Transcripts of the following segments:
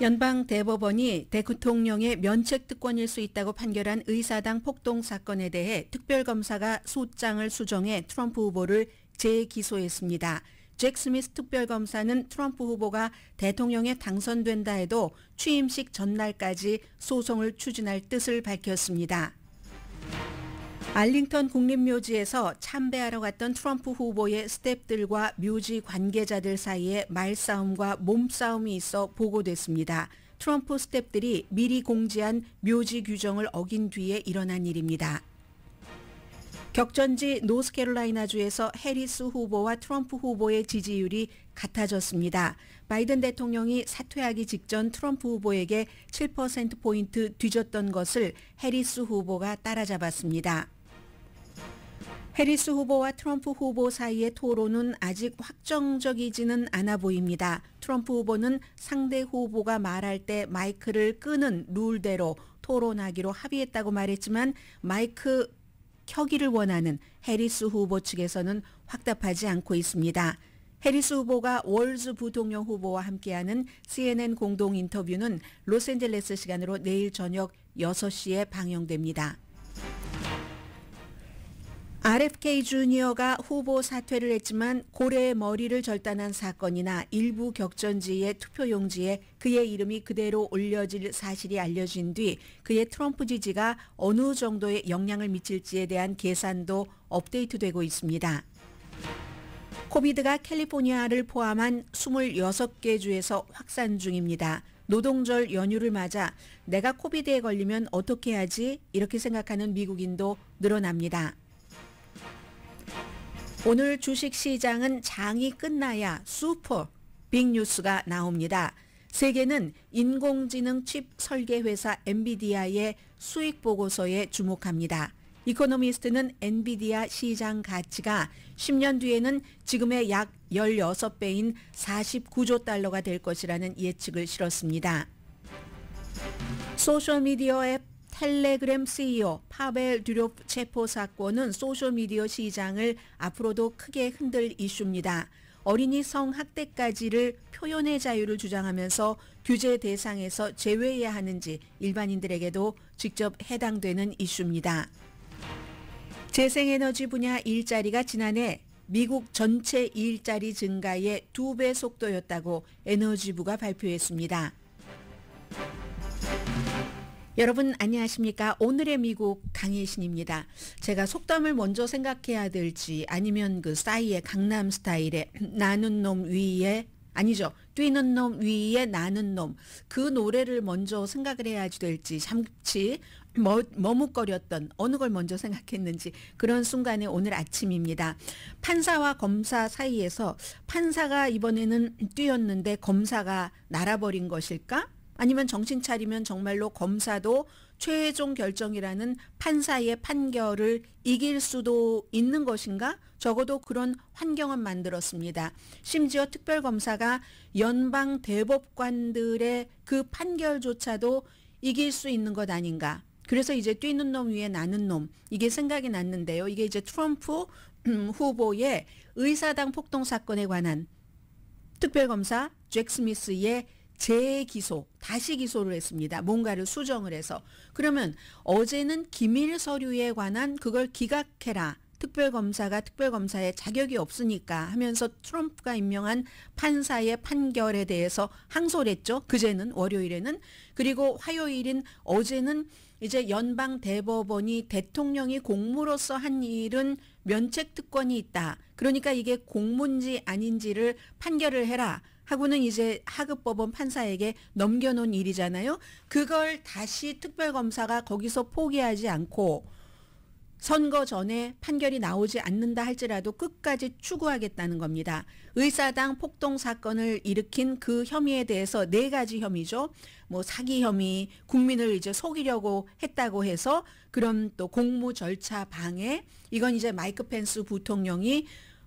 연방 대법원이 대통령의 면책 특권일 수 있다고 판결한 의사당 폭동 사건에 대해 특별검사가 소장을 수정해 트럼프 후보를 재기소했습니다. 잭 스미스 특별검사는 트럼프 후보가 대통령에 당선된다 해도 취임식 전날까지 소송을 추진할 뜻을 밝혔습니다. 알링턴 국립묘지에서 참배하러 갔던 트럼프 후보의 스탭들과 묘지 관계자들 사이에 말싸움과 몸싸움이 있어 보고됐습니다. 트럼프 스탭들이 미리 공지한 묘지 규정을 어긴 뒤에 일어난 일입니다. 격전지 노스캐롤라이나주에서 해리스 후보와 트럼프 후보의 지지율이 같아졌습니다. 바이든 대통령이 사퇴하기 직전 트럼프 후보에게 7%포인트 뒤졌던 것을 해리스 후보가 따라잡았습니다. 해리스 후보와 트럼프 후보 사이의 토론은 아직 확정적이지는 않아 보입니다. 트럼프 후보는 상대 후보가 말할 때 마이크를 끄는 룰대로 토론하기로 합의했다고 말했지만 마이크 켜기를 원하는 해리스 후보 측에서는 확답하지 않고 있습니다. 해리스 후보가 월즈 부통령 후보와 함께하는 CNN 공동 인터뷰는 로스앤젤레스 시간으로 내일 저녁 6시에 방영됩니다. RFK 주니어가 후보 사퇴를 했지만 고래의 머리를 절단한 사건이나 일부 격전지의 투표 용지에 그의 이름이 그대로 올려질 사실이 알려진 뒤 그의 트럼프 지지가 어느 정도의 영향을 미칠지에 대한 계산도 업데이트되고 있습니다. 코비드가 캘리포니아를 포함한 26개 주에서 확산 중입니다. 노동절 연휴를 맞아 내가 코비드에 걸리면 어떻게 하지? 이렇게 생각하는 미국인도 늘어납니다. 오늘 주식시장은 장이 끝나야 슈퍼 빅뉴스가 나옵니다. 세계는 인공지능 칩 설계 회사 엔비디아의 수익 보고서에 주목합니다. 이코노미스트는 엔비디아 시장 가치가 10년 뒤에는 지금의 약 16배인 49조 달러가 될 것이라는 예측을 실었습니다. 소셜미디어 앱 텔레그램 CEO 파벨 듀롭 체포 사건은 소셜미디어 시장을 앞으로도 크게 흔들 이슈입니다. 어린이 성학대까지를 표현의 자유를 주장하면서 규제 대상에서 제외해야 하는지 일반인들에게도 직접 해당되는 이슈입니다. 재생에너지 분야 일자리가 지난해 미국 전체 일자리 증가의 두 배 속도였다고 에너지부가 발표했습니다. 여러분 안녕하십니까? 오늘의 미국 강혜신입니다. 제가 속담을 먼저 생각해야 될지 아니면 그 싸이의 강남 스타일의 나는 놈 위에 아니죠. 뛰는 놈 위에 나는 놈. 그 노래를 먼저 생각을 해야 될지 잠시 머, 머뭇거렸던 어느 걸 먼저 생각했는지 그런 순간에 오늘 아침입니다. 판사와 검사 사이에서 판사가 이번에는 뛰었는데 검사가 날아버린 것일까? 아니면 정신 차리면 정말로 검사도 최종 결정이라는 판사의 판결을 이길 수도 있는 것인가? 적어도 그런 환경은 만들었습니다. 심지어 특별검사가 연방 대법관들의 그 판결조차도 이길 수 있는 것 아닌가? 그래서 이제 뛰는 놈 위에 나는 놈 이게 생각이 났는데요. 이게 이제 트럼프 음, 후보의 의사당 폭동 사건에 관한 특별검사 잭 스미스의 재기소, 다시 기소를 했습니다. 뭔가를 수정을 해서. 그러면 어제는 기밀 서류에 관한 그걸 기각해라. 특별검사가 특별검사에 자격이 없으니까 하면서 트럼프가 임명한 판사의 판결에 대해서 항소를 했죠. 그제는 월요일에는 그리고 화요일인 어제는 이제 연방 대법원이 대통령이 공무로서 한 일은 면책 특권이 있다. 그러니까 이게 공문지 아닌지를 판결을 해라. 하고는 이제 하급법원 판사에게 넘겨놓은 일이잖아요. 그걸 다시 특별검사가 거기서 포기하지 않고 선거 전에 판결이 나오지 않는다 할지라도 끝까지 추구하겠다는 겁니다. 의사당 폭동 사건을 일으킨 그 혐의에 대해서 네 가지 혐의죠. 뭐 사기 혐의, 국민을 이제 속이려고 했다고 해서 그럼 또 공무 절차 방해, 이건 이제 마이크 펜스 부통령이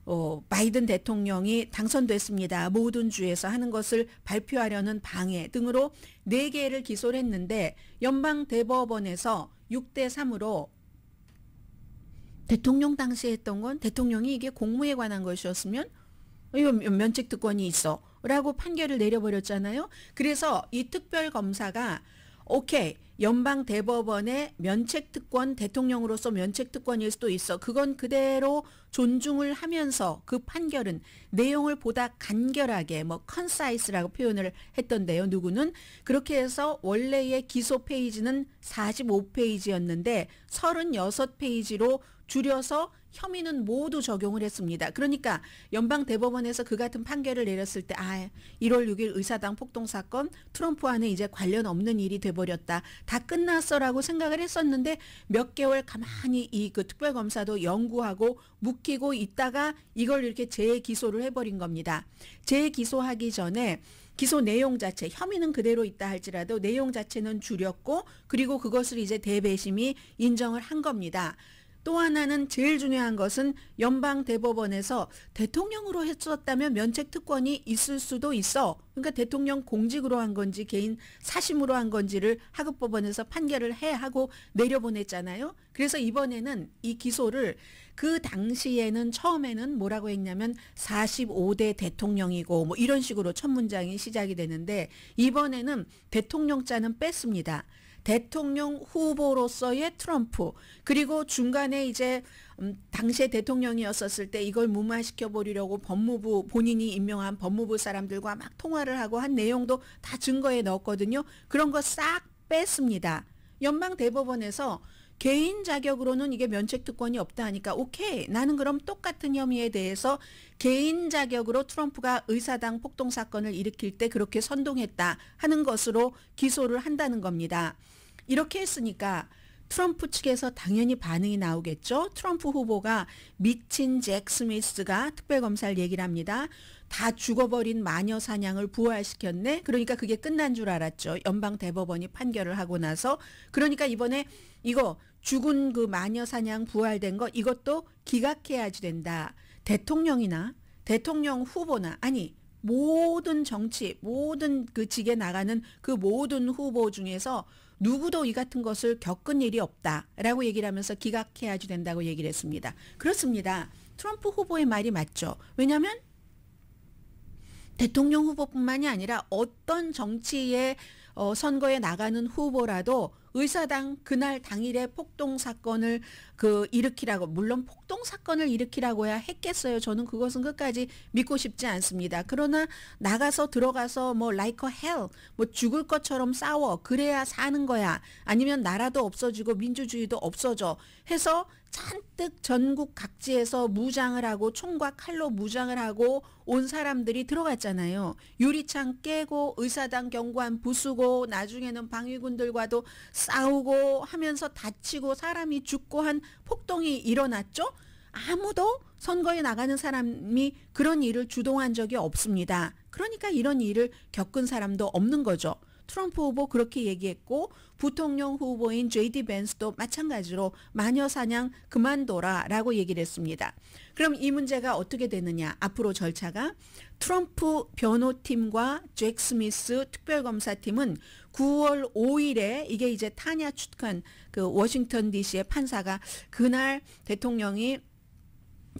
어, 바이든 대통령이 당선됐습니다. 모든 주에서 하는 것을 발표하려는 방해 등으로 4개를 기소를 했는데 연방 대법원에서 6대 3으로 대통령 당시에 했던 건 대통령이 이게 공무에 관한 것이었으면 이 면책 특권이 있어. 라고 판결을 내려버렸잖아요. 그래서 이 특별검사가 오케이. 연방 대법원의 면책 특권 대통령으로서 면책 특권일 수도 있어. 그건 그대로 존중을 하면서 그 판결은 내용을 보다 간결하게 뭐 컨사이스라고 표현을 했던데요. 누구는 그렇게 해서 원래의 기소 페이지는 45페이지였는데 36페이지로 줄여서 혐의는 모두 적용을 했습니다. 그러니까 연방 대법원에서 그 같은 판결을 내렸을 때, 아, 1월 6일 의사당 폭동 사건 트럼프 안에 이제 관련 없는 일이 돼버렸다. 다 끝났어라고 생각을 했었는데 몇 개월 가만히 이 그 특별검사도 연구하고 묵히고 있다가 이걸 이렇게 재기소를 해버린 겁니다. 재기소하기 전에 기소 내용 자체 혐의는 그대로 있다 할지라도 내용 자체는 줄였고 그리고 그것을 이제 대배심이 인정을 한 겁니다. 또 하나는 제일 중요한 것은 연방 대법원에서 대통령으로 했었다면 면책 특권이 있을 수도 있어. 그러니까 대통령 공직으로 한 건지 개인 사심으로 한 건지를 하급법원에서 판결을 해 하고 내려보냈잖아요. 그래서 이번에는 이 기소를 그 당시에는 처음에는 뭐라고 했냐면 45대 대통령이고 뭐 이런 식으로 첫 문장이 시작이 되는데 이번에는 대통령자는 뺐습니다. 대통령 후보로서의 트럼프 그리고 중간에 이제 음, 당시에 대통령이었었을 때 이걸 무마시켜 버리려고 법무부 본인이 임명한 법무부 사람들과 막 통화를 하고 한 내용도 다 증거에 넣었거든요. 그런 거 싹 뺐습니다. 연방 대법원에서 개인 자격으로는 이게 면책 특권이 없다 하니까 오케이 나는 그럼 똑같은 혐의에 대해서 개인 자격으로 트럼프가 의사당 폭동 사건을 일으킬 때 그렇게 선동했다 하는 것으로 기소를 한다는 겁니다. 이렇게 했으니까 트럼프 측에서 당연히 반응이 나오겠죠. 트럼프 후보가 미친 잭 스미스가 특별검사를 얘기를 합니다. 다 죽어버린 마녀 사냥을 부활시켰네. 그러니까 그게 끝난 줄 알았죠. 연방 대법원이 판결을 하고 나서. 그러니까 이번에 이거 죽은 그 마녀 사냥 부활된 거 이것도 기각해야지 된다. 대통령이나 대통령 후보나 아니 모든 정치, 모든 그 직에 나가는 그 모든 후보 중에서 누구도 이 같은 것을 겪은 일이 없다라고 얘기를 하면서 기각해야지 된다고 얘기를 했습니다. 그렇습니다. 트럼프 후보의 말이 맞죠. 왜냐하면 대통령 후보뿐만이 아니라 어떤 정치의 어, 선거에 나가는 후보라도 의사당 그날 당일에 폭동 사건을 그 일으키라고 물론 폭동 사건을 일으키라고야 했겠어요. 저는 그것은 끝까지 믿고 싶지 않습니다. 그러나 나가서 들어가서 뭐 like a hell 뭐 죽을 것처럼 싸워 그래야 사는 거야. 아니면 나라도 없어지고 민주주의도 없어져 해서 잔뜩 전국 각지에서 무장을 하고 총과 칼로 무장을 하고 온 사람들이 들어갔잖아요. 유리창 깨고 의사당 경관 부수고 나중에는 방위군들과도 싸우고 하면서 다치고 사람이 죽고 한 폭동이 일어났죠. 아무도 선거에 나가는 사람이 그런 일을 주동한 적이 없습니다. 그러니까 이런 일을 겪은 사람도 없는 거죠. 트럼프 후보 그렇게 얘기했고 부통령 후보인 JD 벤스도 마찬가지로 마녀 사냥 그만둬라라고 얘기를 했습니다. 그럼 이 문제가 어떻게 되느냐? 앞으로 절차가 트럼프 변호팀과 잭 스미스 특별검사팀은 9월 5일에 이게 이제 타냐 추한그 워싱턴 D.C.의 판사가 그날 대통령이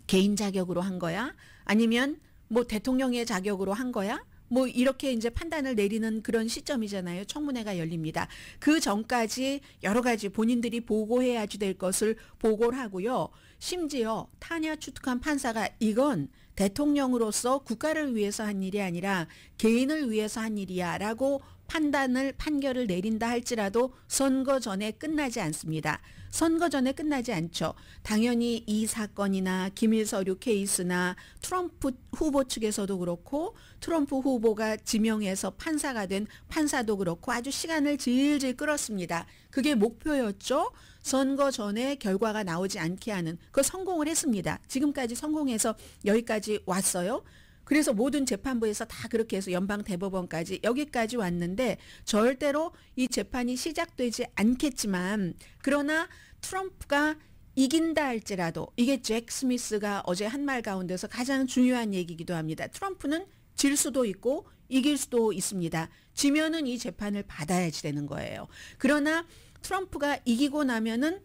개인 자격으로 한 거야? 아니면 뭐 대통령의 자격으로 한 거야? 뭐 이렇게 이제 판단을 내리는 그런 시점이잖아요. 청문회가 열립니다. 그 전까지 여러 가지 본인들이 보고해야지 될 것을 보고를 하고요. 심지어 탄야 추특한 판사가 이건 대통령으로서 국가를 위해서 한 일이 아니라 개인을 위해서 한 일이야라고 판단을 판결을 내린다 할지라도 선거 전에 끝나지 않습니다. 선거 전에 끝나지 않죠. 당연히 이 사건이나 기밀서류 케이스나 트럼프 후보 측에서도 그렇고 트럼프 후보가 지명해서 판사가 된 판사도 그렇고 아주 시간을 질질 끌었습니다. 그게 목표였죠. 선거 전에 결과가 나오지 않게 하는 그 성공을 했습니다. 지금까지 성공해서 여기까지 왔어요. 그래서 모든 재판부에서 다 그렇게 해서 연방 대법원까지 여기까지 왔는데 절대로 이 재판이 시작되지 않겠지만 그러나 트럼프가 이긴다 할지라도 이게 잭 스미스가 어제 한 말 가운데서 가장 중요한 얘기기도 합니다. 트럼프는 질 수도 있고 이길 수도 있습니다. 지면은 이 재판을 받아야지 되는 거예요. 그러나 트럼프가 이기고 나면은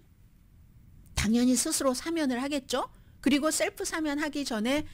당연히 스스로 사면을 하겠죠. 그리고 셀프 사면하기 전에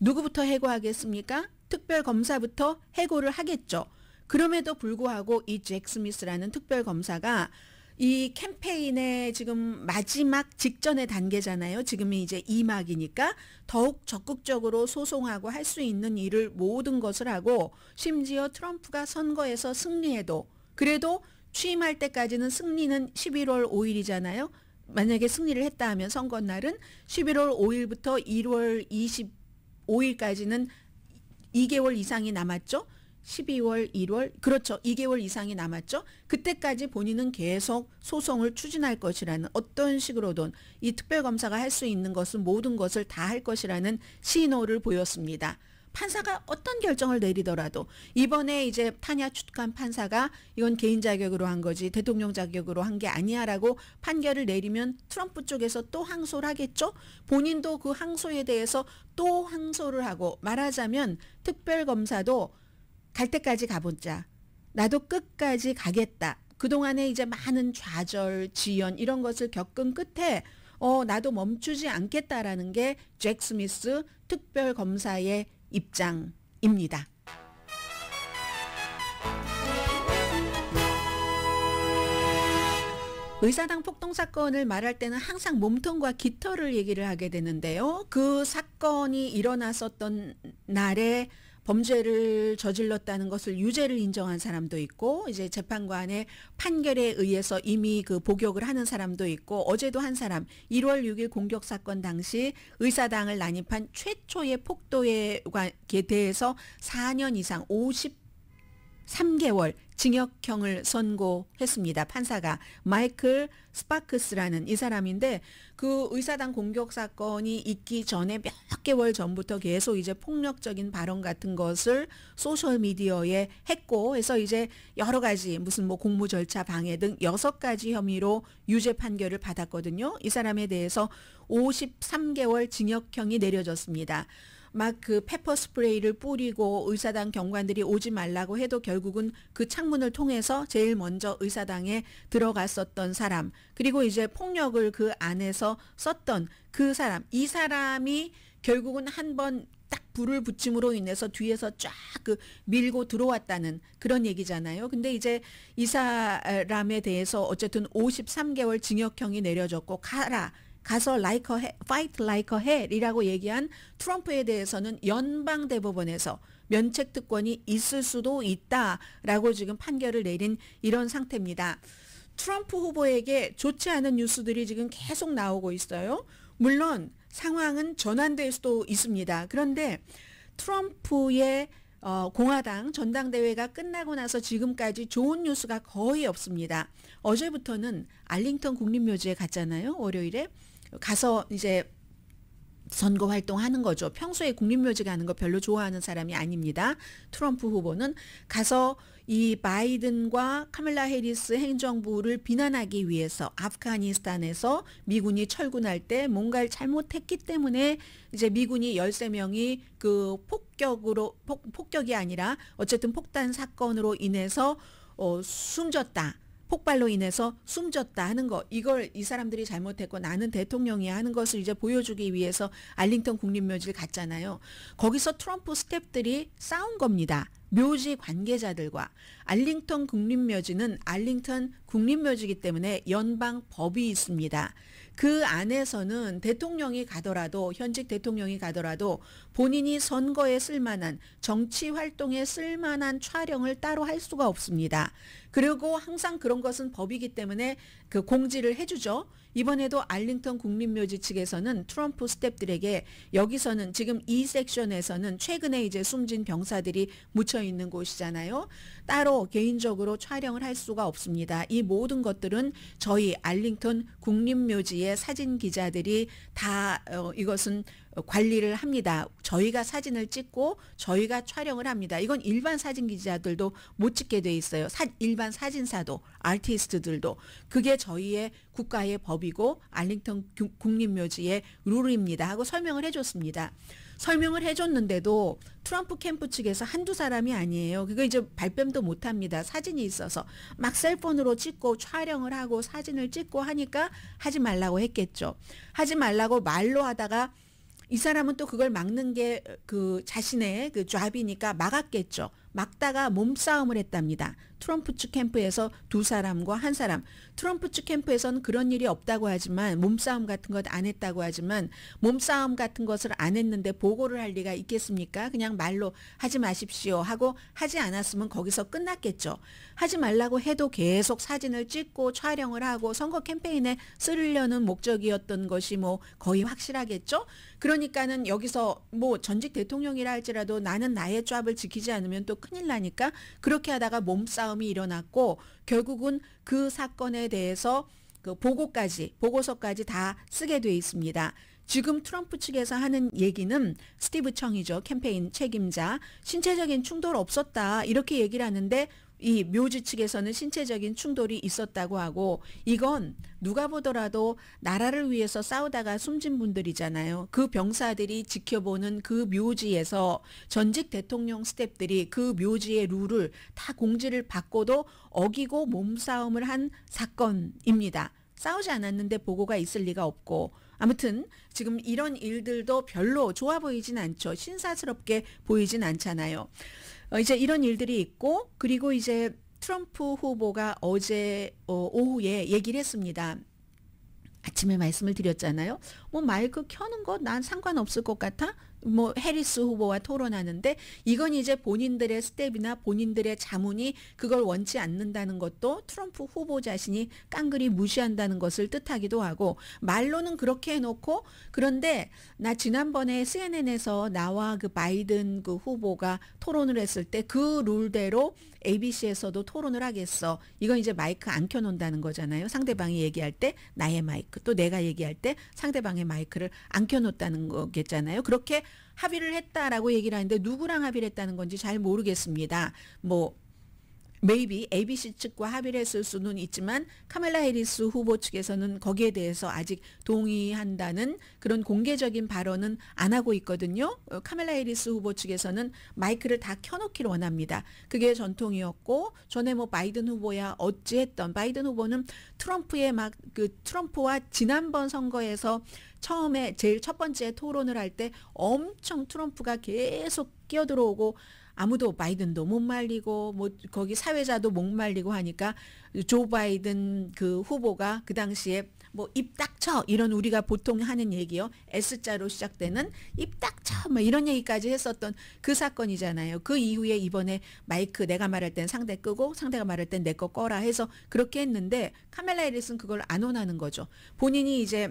누구부터 해고하겠습니까? 특별검사부터 해고를 하겠죠. 그럼에도 불구하고 이 잭 스미스라는 특별검사가 이 캠페인의 지금 마지막 직전의 단계잖아요. 지금이 이제 2막이니까 더욱 적극적으로 소송하고 할 수 있는 일을 모든 것을 하고 심지어 트럼프가 선거에서 승리해도 그래도 취임할 때까지는 승리는 11월 5일이잖아요. 만약에 승리를 했다 하면 선거 날은 11월 5일부터 1월 20일 5일까지는 2개월 이상이 남았죠. 12월, 1월, 그렇죠. 2개월 이상이 남았죠. 그때까지 본인은 계속 소송을 추진할 것이라는 어떤 식으로든 이 특별검사가 할 수 있는 것은 모든 것을 다 할 것이라는 신호를 보였습니다. 판사가 어떤 결정을 내리더라도 이번에 이제 탄야 추특한 판사가 이건 개인 자격으로 한 거지 대통령 자격으로 한 게 아니야라고 판결을 내리면 트럼프 쪽에서 또 항소를 하겠죠. 본인도 그 항소에 대해서 또 항소를 하고 말하자면 특별 검사도 갈 때까지 가보자. 나도 끝까지 가겠다. 그동안에 이제 많은 좌절, 지연 이런 것을 겪은 끝에 어, 나도 멈추지 않겠다라는 게 잭 스미스 특별 검사의 입장입니다. 의사당 폭동 사건을 말할 때는 항상 몸통과 깃털을 얘기를 하게 되는데요. 그 사건이 일어났었던 날에 범죄를 저질렀다는 것을 유죄를 인정한 사람도 있고 이제 재판관의 판결에 의해서 이미 그 복역을 하는 사람도 있고 어제도 한 사람 1월 6일 공격 사건 당시 의사당을 난입한 최초의 폭도에 대해서 4년 이상 50 3개월 징역형을 선고했습니다. 판사가 마이클 스파크스라는 이 사람인데 그 의사당 공격 사건이 있기 전에 몇 개월 전부터 계속 이제 폭력적인 발언 같은 것을 소셜 미디어에 했고 해서 이제 여러 가지 무슨 뭐 공무 절차 방해 등 여섯 가지 혐의로 유죄 판결을 받았거든요. 이 사람에 대해서 53개월 징역형이 내려졌습니다. 막그 페퍼 스프레이를 뿌리고 의사당 경관들이 오지 말라고 해도 결국은 그 창문을 통해서 제일 먼저 의사당에 들어갔었던 사람 그리고 이제 폭력을 그 안에서 썼던 그 사람 이 사람이 결국은 한 번 딱 불을 붙임으로 인해서 뒤에서 쫙 그 밀고 들어왔다는 그런 얘기잖아요. 근데 이제 이 사람에 대해서 어쨌든 53개월 징역형이 내려졌고 가라 가서 like a head, fight like a head이라고 얘기한 트럼프에 대해서는 연방 대법원에서 면책 특권이 있을 수도 있다라고 지금 판결을 내린 이런 상태입니다. 트럼프 후보에게 좋지 않은 뉴스들이 지금 계속 나오고 있어요. 물론 상황은 전환될 수도 있습니다. 그런데 트럼프의 어, 공화당 전당대회가 끝나고 나서 지금까지 좋은 뉴스가 거의 없습니다. 어제부터는 알링턴 국립묘지에 갔잖아요. 월요일에. 가서 이제 선거 활동하는 거죠. 평소에 국립묘지 가는 거 별로 좋아하는 사람이 아닙니다. 트럼프 후보는 가서 이 바이든과 카멜라 해리스 행정부를 비난하기 위해서 아프가니스탄에서 미군이 철군할 때 뭔가를 잘못했기 때문에 이제 미군이 열세 명이그 폭격으로 폭, 폭격이 아니라 어쨌든 폭탄 사건으로 인해서 어, 숨졌다. 폭발로 인해서 숨졌다 하는 거 이걸 이 사람들이 잘못했고 나는 대통령이야 하는 것을 이제 보여주기 위해서 알링턴 국립묘지를 갔잖아요. 거기서 트럼프 스탭들이 싸운 겁니다. 묘지 관계자들과 알링턴 국립묘지는 알링턴 국립묘지이기 때문에 연방 법이 있습니다. 그 안에서는 대통령이 가더라도 현직 대통령이 가더라도 본인이 선거에 쓸만한 정치 활동에 쓸만한 촬영을 따로 할 수가 없습니다. 그리고 항상 그런 것은 법이기 때문에 그 공지를 해주죠. 이번에도 알링턴 국립묘지 측에서는 트럼프 스탭들에게 여기서는 지금 이 섹션에서는 최근에 이제 숨진 병사들이 묻혀 있는 곳이잖아요. 따로 개인적으로 촬영을 할 수가 없습니다. 이 모든 것들은 저희 알링턴 국립묘지의 사진 기자들이 다 어, 이것은 어, 관리를 합니다. 저희가 사진을 찍고 저희가 촬영을 합니다. 이건 일반 사진 기자들도 못 찍게 돼 있어요. 사, 일반 사진사도 아티스트들도 그게 저희의 국가의 법이고 알링턴 국립묘지의 룰입니다 하고 설명을 해줬습니다. 설명을 해줬는데도 트럼프 캠프 측에서 한두 사람이 아니에요. 그거 이제 발뺌도 못합니다. 사진이 있어서 막 셀폰으로 찍고 촬영을 하고 사진을 찍고 하니까 하지 말라고 했겠죠. 하지 말라고 말로 하다가 이 사람은 또 그걸 막는 게 그 자신의 그 좌비니까 막았겠죠. 막다가 몸싸움을 했답니다. 트럼프 측 캠프에서 두 사람과 한 사람. 트럼프 측 캠프에서는 그런 일이 없다고 하지만 몸싸움 같은 것 안 했다고 하지만 몸싸움 같은 것을 안 했는데 보고를 할 리가 있겠습니까? 그냥 말로 하지 마십시오 하고 하지 않았으면 거기서 끝났겠죠. 하지 말라고 해도 계속 사진을 찍고 촬영을 하고 선거 캠페인에 쓰려는 목적이었던 것이 뭐 거의 확실하겠죠. 그러니까는 여기서 뭐 전직 대통령이라 할지라도 나는 나의 짭을 지키지 않으면 또 큰일 나니까 그렇게 하다가 몸싸움이 일어났고 결국은 그 사건에 대해서 그 보고까지 보고서까지 다 쓰게 돼 있습니다. 지금 트럼프 측에서 하는 얘기는 스티브 청이죠. 캠페인 책임자. 신체적인 충돌 없었다. 이렇게 얘기를 하는데 이 묘지 측에서는 신체적인 충돌이 있었다고 하고 이건 누가 보더라도 나라를 위해서 싸우다가 숨진 분들이잖아요. 그 병사들이 지켜보는 그 묘지에서 전직 대통령 스탭들이 그 묘지의 룰을 다 공지를 받고도 어기고 몸싸움을 한 사건입니다. 싸우지 않았는데 보고가 있을 리가 없고 아무튼 지금 이런 일들도 별로 좋아 보이진 않죠. 신사스럽게 보이진 않잖아요. 어, 이제 이런 일들이 있고 그리고 이제 트럼프 후보가 어제 어, 오후에 얘기를 했습니다. 아침에 말씀을 드렸잖아요. 뭐 마이크 그 켜는 거 난 상관없을 것 같아. 뭐 해리스 후보와 토론하는데 이건 이제 본인들의 스텝이나 본인들의 자문이 그걸 원치 않는다는 것도 트럼프 후보 자신이 깡그리 무시한다는 것을 뜻하기도 하고 말로는 그렇게 해놓고 그런데 나 지난번에 CNN에서 나와 그 바이든 그 후보가 토론을 했을 때 그 룰대로 ABC에서도 토론을 하겠어. 이건 이제 마이크 안 켜놓는다는 거잖아요. 상대방이 얘기할 때 나의 마이크, 또 내가 얘기할 때 상대방의 마이크를 안 켜놓다는 거겠잖아요. 그렇게 합의를 했다라고 얘기를 하는데 누구랑 합의를 했다는 건지 잘 모르겠습니다. 뭐 메이비 ABC 측과 합의를 했을 수는 있지만 카멜라 해리스 후보 측에서는 거기에 대해서 아직 동의한다는 그런 공개적인 발언은 안 하고 있거든요. 어, 카멜라 해리스 후보 측에서는 마이크를 다 켜놓기를 원합니다. 그게 전통이었고 전에 뭐 바이든 후보야 어찌했던 바이든 후보는 트럼프의 막 그 트럼프와 지난번 선거에서 처음에 제일 첫 번째 토론을 할 때 엄청 트럼프가 계속 끼어들어오고 아무도 바이든도 못 말리고 뭐 거기 사회자도 못 말리고 하니까 조 바이든 그 후보가 그 당시에 뭐입 닥쳐 이런 우리가 보통 하는 얘기요. S자로 시작되는 입 닥쳐 뭐 이런 얘기까지 했었던 그 사건이잖아요. 그 이후에 이번에 마이크 내가 말할 땐 상대 끄고 상대가 말할 땐 내 거 꺼라 해서 그렇게 했는데 카멜라 이리슨 그걸 안 원하는 거죠. 본인이 이제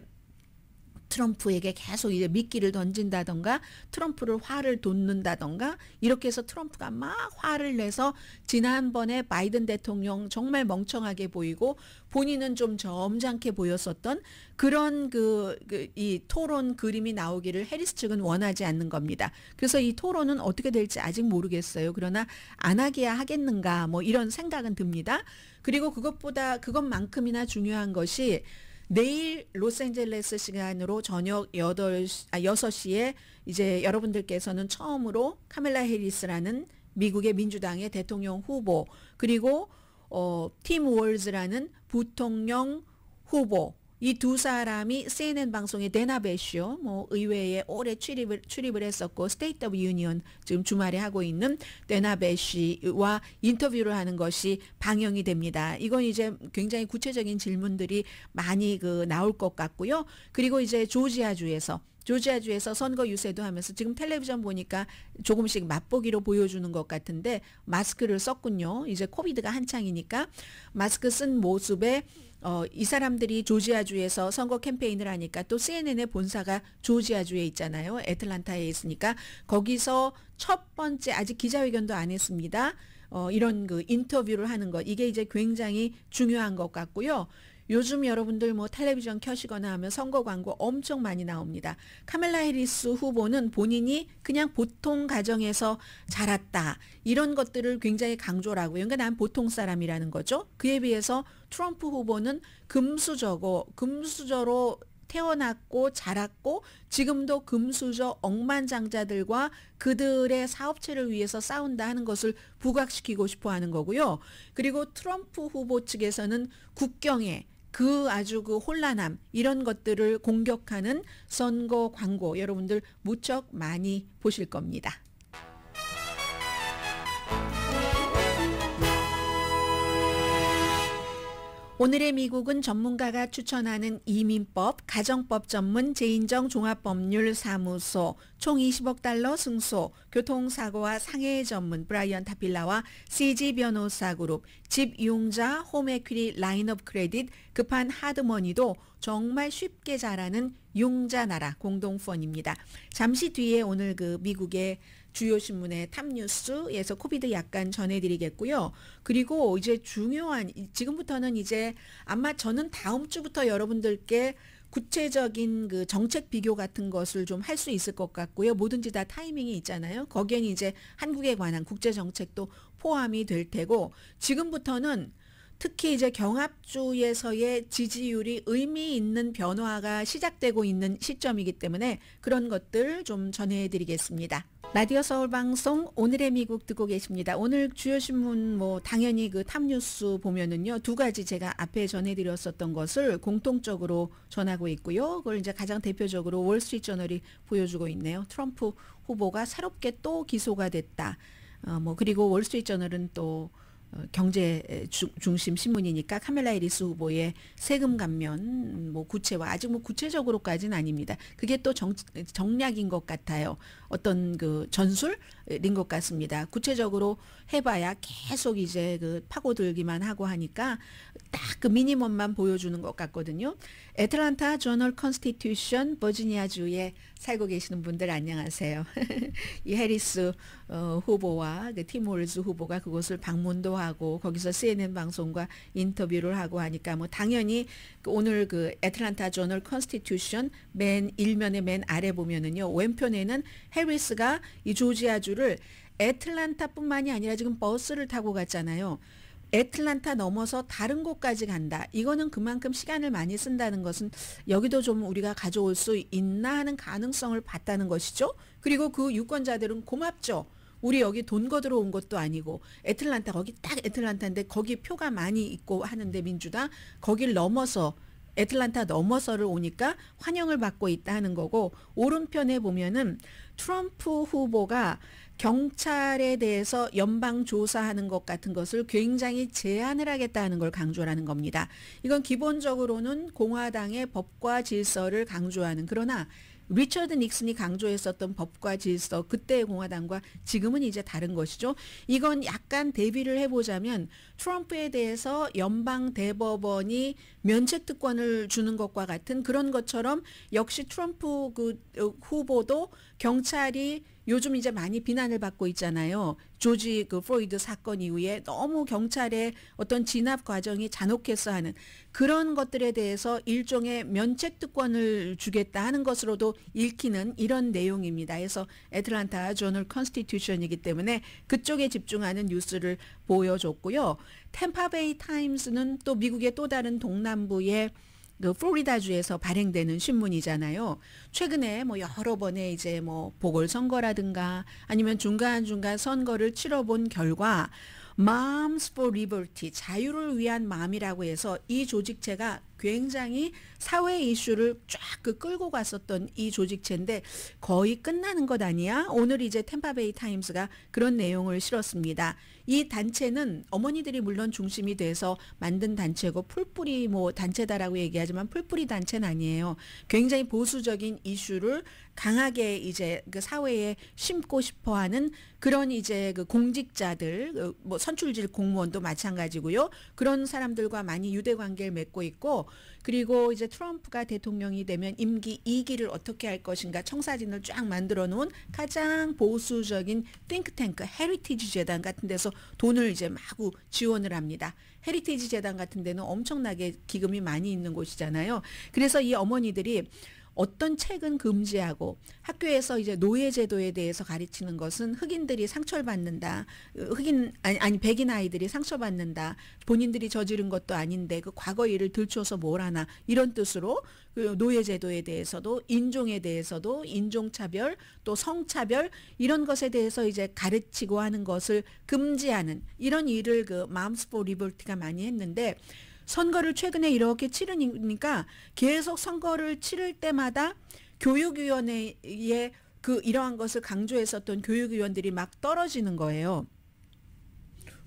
트럼프에게 계속 이제 미끼를 던진다던가 트럼프를 화를 돋는다던가 이렇게 해서 트럼프가 막 화를 내서 지난번에 바이든 대통령 정말 멍청하게 보이고 본인은 좀 점잖게 보였었던 그런 그, 그, 토론 그림이 나오기를 해리스 측은 원하지 않는 겁니다. 그래서 이 토론은 어떻게 될지 아직 모르겠어요. 그러나 안 하게야 하겠는가 뭐 이런 생각은 듭니다. 그리고 그것보다 그것만큼이나 중요한 것이 내일 로스앤젤레스 시간으로 저녁 8시, 아, 6시에 이제 여러분들께서는 처음으로 카멜라 해리스라는 미국의 민주당의 대통령 후보, 그리고, 어, 팀 월즈라는 부통령 후보, 이두 사람이 CNN 방송의 데나베쇼 뭐 의회에 올해 출입을 출입을 했었고 스테이트 오브 유니언 지금 주말에 하고 있는 데나베시와 인터뷰를 하는 것이 방영이 됩니다. 이건 이제 굉장히 구체적인 질문들이 많이 그 나올 것 같고요. 그리고 이제 조지아주에서 조지아주에서 선거 유세도 하면서 지금 텔레비전 보니까 조금씩 맛보기로 보여주는 것 같은데 마스크를 썼군요. 이제 코비드가 한창이니까 마스크 쓴 모습에 어, 이 사람들이 조지아주에서 선거 캠페인을 하니까 또 CNN의 본사가 조지아주에 있잖아요. 애틀란타에 있으니까 거기서 첫 번째 아직 기자회견도 안 했습니다. 어, 이런 그 인터뷰를 하는 것 이게 이제 굉장히 중요한 것 같고요. 요즘 여러분들 뭐 텔레비전 켜시거나 하면 선거 광고 엄청 많이 나옵니다. 카멜라 해리스 후보는 본인이 그냥 보통 가정에서 자랐다. 이런 것들을 굉장히 강조를 하고요. 그러니까 난 보통 사람이라는 거죠. 그에 비해서 트럼프 후보는 금수저고 금수저로 태어났고 자랐고 지금도 금수저 억만장자들과 그들의 사업체를 위해서 싸운다 하는 것을 부각시키고 싶어 하는 거고요. 그리고 트럼프 후보 측에서는 국경에 그 아주 그 혼란함 이런 것들을 공격하는 선거 광고 여러분들 무척 많이 보실 겁니다. 오늘의 미국은 전문가가 추천하는 이민법, 가정법 전문 재인정 종합법률 사무소, 총 20억 달러 승소, 교통사고와 상해 전문 브라이언 타필라와 CG 변호사 그룹, 집용자, 홈에퀴리 라인업 크레딧, 급한 하드머니도 정말 쉽게 자라는 용자나라 공동펀입니다. 잠시 뒤에 오늘 그 미국의 주요 신문의 탑뉴스에서 코비드 약간 전해드리겠고요. 그리고 이제 중요한 지금부터는 이제 아마 저는 다음 주부터 여러분들께 구체적인 그 정책 비교 같은 것을 좀 할 수 있을 것 같고요. 뭐든지 다 타이밍이 있잖아요. 거기엔 이제 한국에 관한 국제 정책도 포함이 될 테고 지금부터는 특히 이제 경합주에서의 지지율이 의미 있는 변화가 시작되고 있는 시점이기 때문에 그런 것들 좀 전해드리겠습니다. 라디오 서울 방송 오늘의 미국 듣고 계십니다. 오늘 주요 신문 뭐 당연히 그 탑뉴스 보면은요 두 가지 제가 앞에 전해드렸었던 것을 공통적으로 전하고 있고요. 그걸 이제 가장 대표적으로 월스트리트저널이 보여주고 있네요. 트럼프 후보가 새롭게 또 기소가 됐다. 어, 뭐 그리고 월스트리트저널은 또 어, 경제 중심 신문이니까 카멜라 에리스 후보의 세금 감면 음, 뭐 구체화 아직 뭐 구체적으로까지는 아닙니다. 그게 또 정, 정략인 것 같아요. 어떤 그 전술인 것 같습니다. 구체적으로 해봐야 계속 이제 그 파고들기만 하고 하니까 딱그 미니멈만 보여주는 것 같거든요. 애틀란타 저널 컨스티튜션 버지니아주에 살고 계시는 분들 안녕하세요. 이 해리스 어, 후보와 그 티몰즈 후보가 그곳을 방문도 하고 거기서 CNN 방송과 인터뷰를 하고 하니까 뭐 당연히 그 오늘 그 애틀란타 저널 컨스티튜션 맨 일면의 맨 아래 보면은요. 왼편에는 해리스가 이 조지아주를 애틀란타뿐만이 아니라 지금 버스를 타고 갔잖아요. 애틀란타 넘어서 다른 곳까지 간다. 이거는 그만큼 시간을 많이 쓴다는 것은 여기도 좀 우리가 가져올 수 있나 하는 가능성을 봤다는 것이죠. 그리고 그 유권자들은 고맙죠. 우리 여기 돈 거들어 온 것도 아니고 애틀란타 거기 딱 애틀란타인데 거기 표가 많이 있고 하는데 민주당 거길 넘어서 애틀란타 넘어서를 오니까 환영을 받고 있다 하는 거고 오른편에 보면은 트럼프 후보가 경찰에 대해서 연방 조사하는 것 같은 것을 굉장히 제한을 하겠다는 걸 강조하는 겁니다. 이건 기본적으로는 공화당의 법과 질서를 강조하는 그러나 리처드 닉슨이 강조했었던 법과 질서 그때의 공화당과 지금은 이제 다른 것이죠. 이건 약간 대비를 해보자면 트럼프에 대해서 연방 대법원이 면책 특권을 주는 것과 같은 그런 것처럼 역시 트럼프 그 어, 후보도 경찰이 요즘 이제 많이 비난을 받고 있잖아요. 조지 그 프로이드 사건 이후에 너무 경찰의 어떤 진압 과정이 잔혹했어 하는 그런 것들에 대해서 일종의 면책 특권을 주겠다 하는 것으로도 읽히는 이런 내용입니다. 그래서 애틀란타 저널 컨스티튜션이기 때문에 그쪽에 집중하는 뉴스를 보여줬고요. 템파베이 타임스는 또 미국의 또 다른 동남부의 그 플로리다주에서 발행되는 신문이잖아요. 최근에 뭐 여러 번의 이제 뭐 보궐선거라든가 아니면 중간중간 선거를 치러본 결과 Moms for Liberty 자유를 위한 마음이라고 해서 이 조직체가 굉장히 사회 이슈를 쫙그 끌고 갔었던 이 조직체인데 거의 끝나는 것 아니야? 오늘 이제 템파베이 타임스가 그런 내용을 실었습니다. 이 단체는 어머니들이 물론 중심이 돼서 만든 단체고 풀뿌리 뭐 단체다라고 얘기하지만 풀뿌리 단체는 아니에요. 굉장히 보수적인 이슈를 강하게 이제 그 사회에 심고 싶어 하는 그런 이제 그 공직자들 그 뭐 선출직 공무원도 마찬가지고요. 그런 사람들과 많이 유대 관계를 맺고 있고 그리고 이제 트럼프가 대통령이 되면 임기 2기를 어떻게 할 것인가 청사진을 쫙 만들어 놓은 가장 보수적인 띵크탱크 헤리티지 재단 같은 데서 돈을 이제 마구 지원을 합니다. 헤리티지 재단 같은 데는 엄청나게 기금이 많이 있는 곳이잖아요. 그래서 이 어머니들이 어떤 책은 금지하고 학교에서 이제 노예 제도에 대해서 가르치는 것은 흑인들이 상처를 받는다. 흑인 아니 아니 백인 아이들이 상처받는다. 본인들이 저지른 것도 아닌데 그 과거 일을 들춰서 뭘 하나 이런 뜻으로 그 노예 제도에 대해서도 인종에 대해서도 인종 차별 또 성차별 이런 것에 대해서 이제 가르치고 하는 것을 금지하는 이런 일을 그 마음스포 리볼트가 많이 했는데 선거를 최근에 이렇게 치르니까 계속 선거를 치를 때마다 교육위원회의 그 이러한 것을 강조했었던 교육위원들이 막 떨어지는 거예요.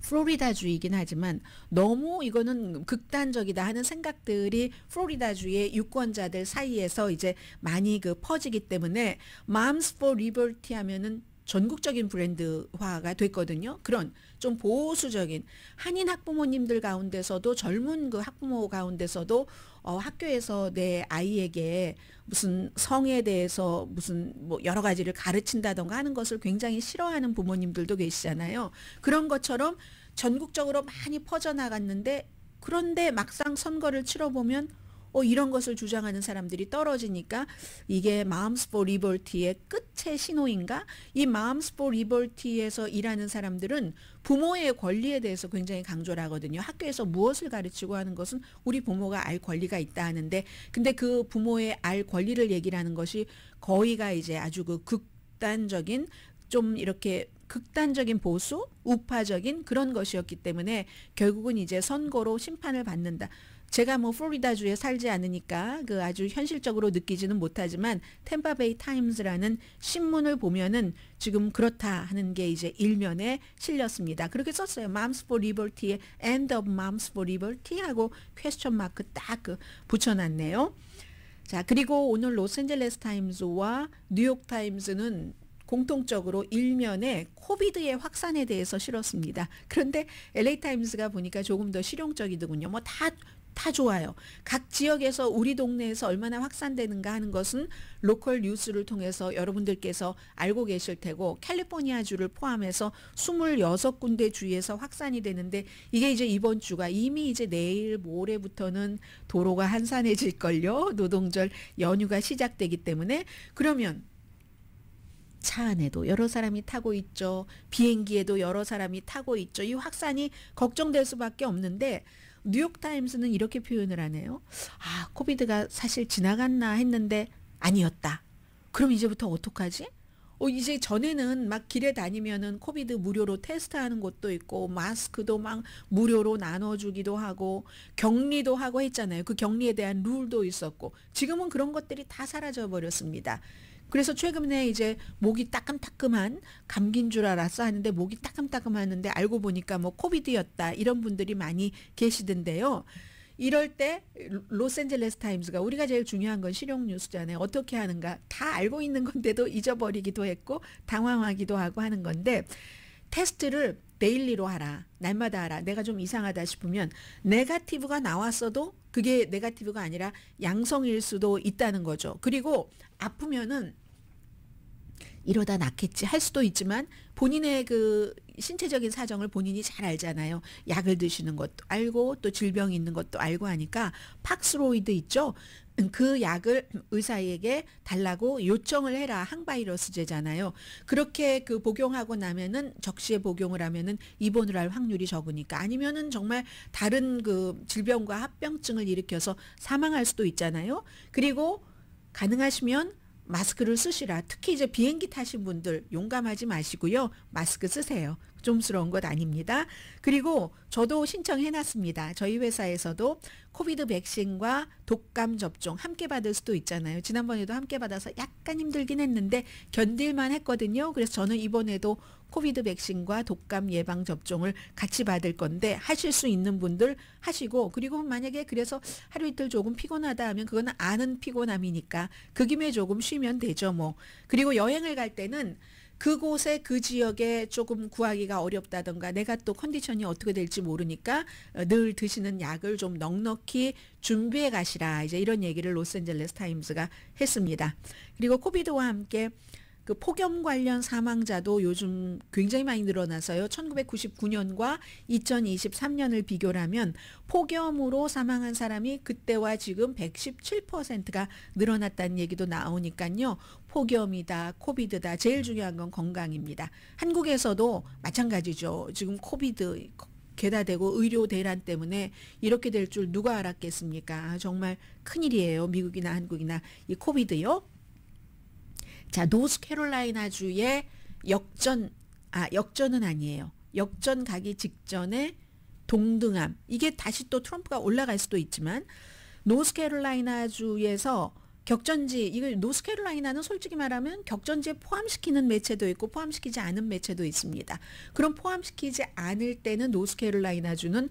플로리다주이긴 하지만 너무 이거는 극단적이다 하는 생각들이 플로리다주의 유권자들 사이에서 이제 많이 그 퍼지기 때문에 Moms for Liberty 하면은 전국적인 브랜드화가 됐거든요. 그런 좀 보수적인 한인 학부모님들 가운데서도 젊은 그 학부모 가운데서도 어, 학교에서 내 아이에게 무슨 성에 대해서 무슨 뭐 여러 가지를 가르친다던가 하는 것을 굉장히 싫어하는 부모님들도 계시잖아요. 그런 것처럼 전국적으로 많이 퍼져나갔는데 그런데 막상 선거를 치러보면 어, 이런 것을 주장하는 사람들이 떨어지니까 이게 마음스포 리볼티의 끝의 신호인가? 이 마음스포 리볼티에서 일하는 사람들은 부모의 권리에 대해서 굉장히 강조를 하거든요. 학교에서 무엇을 가르치고 하는 것은 우리 부모가 알 권리가 있다 하는데 근데 그 부모의 알 권리를 얘기하는 것이 거의가 이제 아주 그 극단적인 좀 이렇게 극단적인 보수, 우파적인 그런 것이었기 때문에 결국은 이제 선거로 심판을 받는다. 제가 뭐 플로리다주에 살지 않으니까 그 아주 현실적으로 느끼지는 못하지만 템파베이 타임즈라는 신문을 보면은 지금 그렇다 하는 게 이제 일면에 실렸습니다. 그렇게 썼어요. Moms for Liberty에 End of Moms for Liberty 하고 퀘스천 마크 딱그 붙여놨네요. 자, 그리고 오늘 로스앤젤레스 타임즈와 뉴욕 타임즈는 공통적으로 일면에 코비드의 확산에 대해서 실었습니다. 그런데 LA타임스가 보니까 조금 더 실용적이더군요. 뭐 다 다 좋아요. 각 지역에서 우리 동네에서 얼마나 확산되는가 하는 것은 로컬 뉴스를 통해서 여러분들께서 알고 계실 테고 캘리포니아주를 포함해서 26군데 주에서 위 확산이 되는데 이게 이제 이번 주가 이미 이제 내일 모레부터는 도로가 한산해질걸요. 노동절 연휴가 시작되기 때문에 그러면 차 안에도 여러 사람이 타고 있죠. 비행기에도 여러 사람이 타고 있죠. 이 확산이 걱정될 수밖에 없는데 뉴욕타임스는 이렇게 표현을 하네요. 아, 코비드가 사실 지나갔나 했는데 아니었다. 그럼 이제부터 어떡하지? 어, 이제 전에는 막 길에 다니면은 코비드 무료로 테스트하는 곳도 있고, 마스크도 막 무료로 나눠주기도 하고, 격리도 하고 했잖아요. 그 격리에 대한 룰도 있었고, 지금은 그런 것들이 다 사라져버렸습니다. 그래서 최근에 이제 목이 따끔따끔한 감긴 줄 알았어 하는데 목이 따끔따끔하는데 알고 보니까 뭐 코비드였다 이런 분들이 많이 계시던데요. 이럴 때 로스앤젤레스 타임즈가 우리가 제일 중요한 건 실용 뉴스잖아요. 어떻게 하는가 다 알고 있는 건데도 잊어버리기도 했고 당황하기도 하고 하는 건데 테스트를 데일리로 하라. 날마다 하라. 내가 좀 이상하다 싶으면 네가티브가 나왔어도 그게 네가티브가 아니라 양성일 수도 있다는 거죠. 그리고 아프면은 이러다 낫겠지 할 수도 있지만 본인의 그 신체적인 사정을 본인이 잘 알잖아요. 약을 드시는 것도 알고 또 질병이 있는 것도 알고 하니까 팍스로이드 있죠. 그 약을 의사에게 달라고 요청을 해라. 항바이러스제잖아요. 그렇게 그 복용하고 나면은 적시에 복용을 하면은 입원을 할 확률이 적으니까 아니면은 정말 다른 그 질병과 합병증을 일으켜서 사망할 수도 있잖아요. 그리고 가능하시면 마스크를 쓰시라. 특히 이제 비행기 타신 분들 용감하지 마시고요. 마스크 쓰세요. 좀스러운 것 아닙니다. 그리고 저도 신청해놨습니다. 저희 회사에서도 코비드 백신과 독감 접종 함께 받을 수도 있잖아요. 지난번에도 함께 받아서 약간 힘들긴 했는데 견딜만 했거든요. 그래서 저는 이번에도 코비드 백신과 독감 예방 접종을 같이 받을 건데 하실 수 있는 분들 하시고 그리고 만약에 그래서 하루 이틀 조금 피곤하다 하면 그거는 아는 피곤함이니까 그 김에 조금 쉬면 되죠 뭐. 그리고 여행을 갈 때는 그곳에 그 지역에 조금 구하기가 어렵다던가 내가 또 컨디션이 어떻게 될지 모르니까 어, 늘 드시는 약을 좀 넉넉히 준비해 가시라 이제 이런 얘기를 로스앤젤레스 타임즈가 했습니다. 그리고 코비드와 함께 그 폭염 관련 사망자도 요즘 굉장히 많이 늘어나서요. 1999년과 2023년을 비교하면 폭염으로 사망한 사람이 그때와 지금 117%가 늘어났다는 얘기도 나오니까요. 폭염이다, 코비드다. 제일 중요한 건 건강입니다. 한국에서도 마찬가지죠. 지금 코비드 게다되고 의료 대란 때문에 이렇게 될 줄 누가 알았겠습니까? 정말 큰일이에요. 미국이나 한국이나 이 코비드요. 자, 노스캐롤라이나주의 역전 아, 역전은 아니에요. 역전 가기 직전에 동등함. 이게 다시 또 트럼프가 올라갈 수도 있지만 노스캐롤라이나주에서 격전지 이거 노스캐롤라이나는 솔직히 말하면 격전지에 포함시키는 매체도 있고 포함시키지 않은 매체도 있습니다. 그럼 포함시키지 않을 때는 노스캐롤라이나주는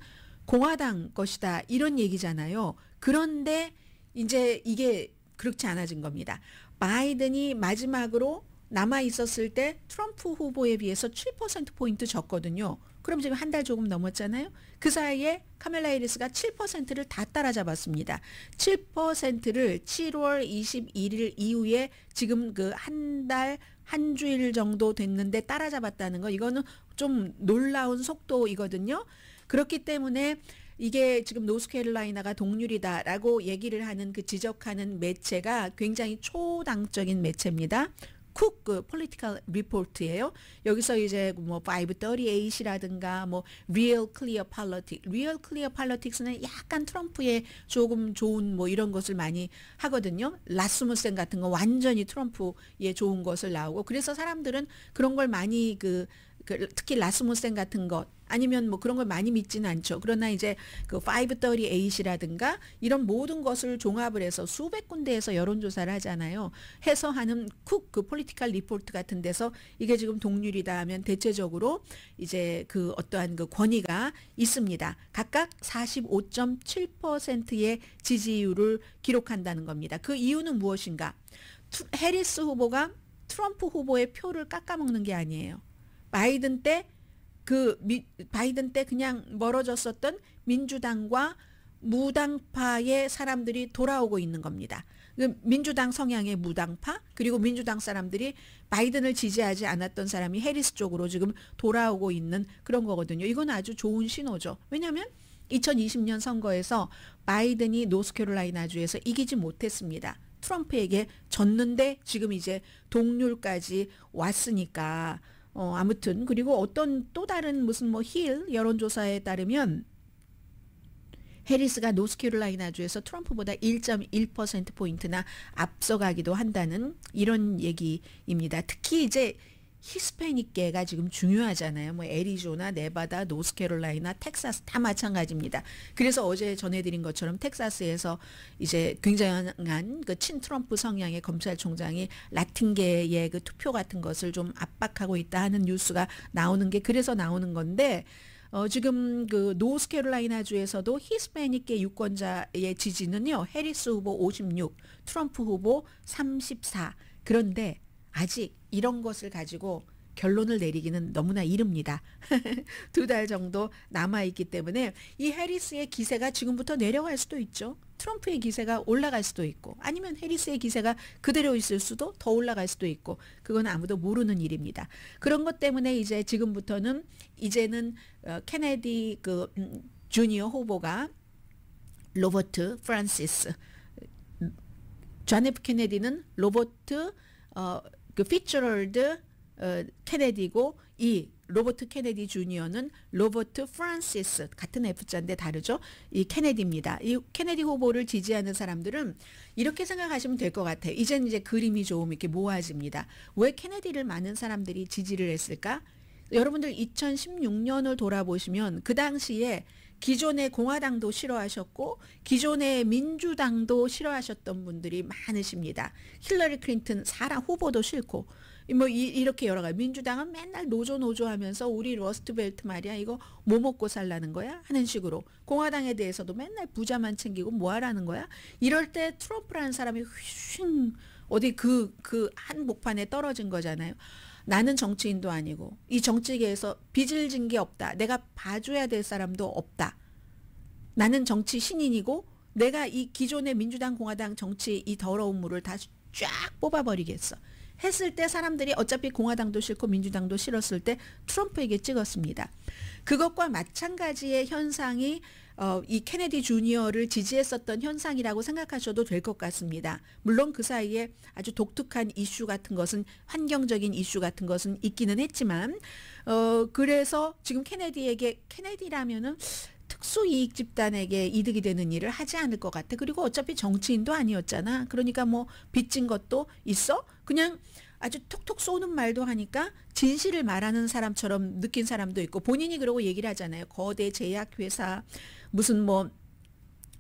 공화당 것이다 이런 얘기잖아요. 그런데 이제 이게 그렇지 않아진 겁니다. 바이든이 마지막으로 남아 있었을 때 트럼프 후보에 비해서 7%포인트 졌거든요. 그럼 지금 한 달 조금 넘었잖아요. 그 사이에 카멜라 헤리스가 7%를 다 따라잡았습니다. 7%를 7월 21일 이후에 지금 그 한 달, 한 주일 정도 됐는데 따라잡았다는 거, 이거는 좀 놀라운 속도이거든요. 그렇기 때문에 이게 지금 노스캐롤라이나가 동률이다라고 얘기를 하는 그 지적하는 매체가 굉장히 초당적인 매체입니다. 쿡그 폴리티컬 리포트예요. 여기서 이제 뭐 538이라든가 뭐 리얼 클리어 팔러틱, 리얼 클리어 팔러틱스는 약간 트럼프의 조금 좋은 뭐 이런 것을 많이 하거든요. 라스무센 같은 거 완전히 트럼프의 좋은 것을 나오고 그래서 사람들은 그런 걸 많이 그그 특히 라스무센 같은 것 아니면 뭐 그런 걸 많이 믿지는 않죠. 그러나 이제 그 538이라든가 이런 모든 것을 종합을 해서 수백 군데에서 여론조사를 하잖아요. 해서 하는 쿡 그 폴리티컬 리포트 같은 데서 이게 지금 동률이다 하면 대체적으로 이제 그 어떠한 그 권위가 있습니다. 각각 45.7%의 지지율을 기록한다는 겁니다. 그 이유는 무엇인가? 해리스 후보가 트럼프 후보의 표를 깎아먹는 게 아니에요. 바이든 때 그 바이든 때 그냥 멀어졌었던 민주당과 무당파의 사람들이 돌아오고 있는 겁니다. 그 민주당 성향의 무당파 그리고 민주당 사람들이 바이든을 지지하지 않았던 사람이 해리스 쪽으로 지금 돌아오고 있는 그런 거거든요. 이건 아주 좋은 신호죠. 왜냐하면 2020년 선거에서 바이든이 노스캐롤라이나주에서 이기지 못했습니다. 트럼프에게 졌는데 지금 이제 동률까지 왔으니까 어, 아무튼 그리고 어떤 또 다른 무슨 뭐 힐 여론조사에 따르면 해리스가 노스캐롤라이나주에서 트럼프보다 1.1%포인트나 앞서가기도 한다는 이런 얘기입니다. 특히 이제 히스패닉계가 지금 중요하잖아요. 뭐 애리조나, 네바다, 노스캐롤라이나, 텍사스 다 마찬가지입니다. 그래서 어제 전해드린 것처럼 텍사스에서 이제 굉장한 그 친트럼프 성향의 검찰총장이 라틴계의 그 투표 같은 것을 좀 압박하고 있다 하는 뉴스가 나오는 게 그래서 나오는 건데 어, 지금 그 노스캐롤라이나주에서도 히스패닉계 유권자의 지지는요. 해리스 후보 56, 트럼프 후보 34. 그런데 아직 이런 것을 가지고 결론을 내리기는 너무나 이릅니다. 두 달 정도 남아있기 때문에 이 해리스의 기세가 지금부터 내려갈 수도 있죠. 트럼프의 기세가 올라갈 수도 있고 아니면 해리스의 기세가 그대로 있을 수도 더 올라갈 수도 있고 그건 아무도 모르는 일입니다. 그런 것 때문에 이제 지금부터는 이제는 어, 케네디 그 음, 주니어 후보가 로버트 프란시스 음, 음, 존 F 케네디는 로버트 어그 피츠럴드 어, 케네디고 이 로버트 케네디 주니어는 로버트 프란시스 같은 F자인데 다르죠. 이 케네디입니다. 이 케네디 후보를 지지하는 사람들은 이렇게 생각하시면 될 것 같아요. 이젠 이제 그림이 좀 이렇게 모아집니다. 왜 케네디를 많은 사람들이 지지를 했을까? 여러분들 2016년을 돌아보시면 그 당시에 기존의 공화당도 싫어하셨고 기존의 민주당도 싫어하셨던 분들이 많으십니다. 힐러리 클린턴 사람 후보도 싫고 뭐 이, 렇게 여러 가지 민주당은 맨날 노조 노조 하면서 우리 러스트벨트 말이야 이거 뭐 먹고 살라는 거야 하는 식으로 공화당에 대해서도 맨날 부자만 챙기고 뭐 하라는 거야 이럴 때 트럼프라는 사람이 휘 어디 그 그한 목판에 떨어진 거잖아요. 나는 정치인도 아니고 이 정치계에서 빚을 진 게 없다. 내가 봐줘야 될 사람도 없다. 나는 정치 신인이고 내가 이 기존의 민주당 공화당 정치 의이 더러운 물을 다시쫙 뽑아버리겠어. 했을 때 사람들이 어차피 공화당도 싫고 민주당도 싫었을 때 트럼프에게 찍었습니다. 그것과 마찬가지의 현상이 어, 이 케네디 주니어를 지지했었던 현상이라고 생각하셔도 될 것 같습니다. 물론 그 사이에 아주 독특한 이슈 같은 것은 환경적인 이슈 같은 것은 있기는 했지만 어, 그래서 지금 케네디에게 케네디라면은 특수이익 집단에게 이득이 되는 일을 하지 않을 것 같아. 그리고 어차피 정치인도 아니었잖아. 그러니까 뭐 빚진 것도 있어? 그냥 아주 톡톡 쏘는 말도 하니까 진실을 말하는 사람처럼 느낀 사람도 있고 본인이 그러고 얘기를 하잖아요. 거대 제약회사 무슨 뭐